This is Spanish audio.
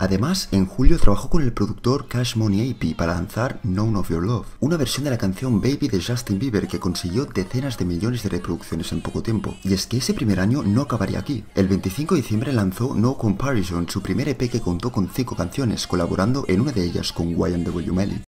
Además, en julio trabajó con el productor Cash Money AP para lanzar Known of Your Love, una versión de la canción Baby de Justin Bieber que consiguió decenas de millones de reproducciones en poco tiempo. Y es que ese primer año no acabaría aquí. El 25 de diciembre lanzó No Comparison, su primer EP que contó con cinco canciones, colaborando en una de ellas con YMW Melly.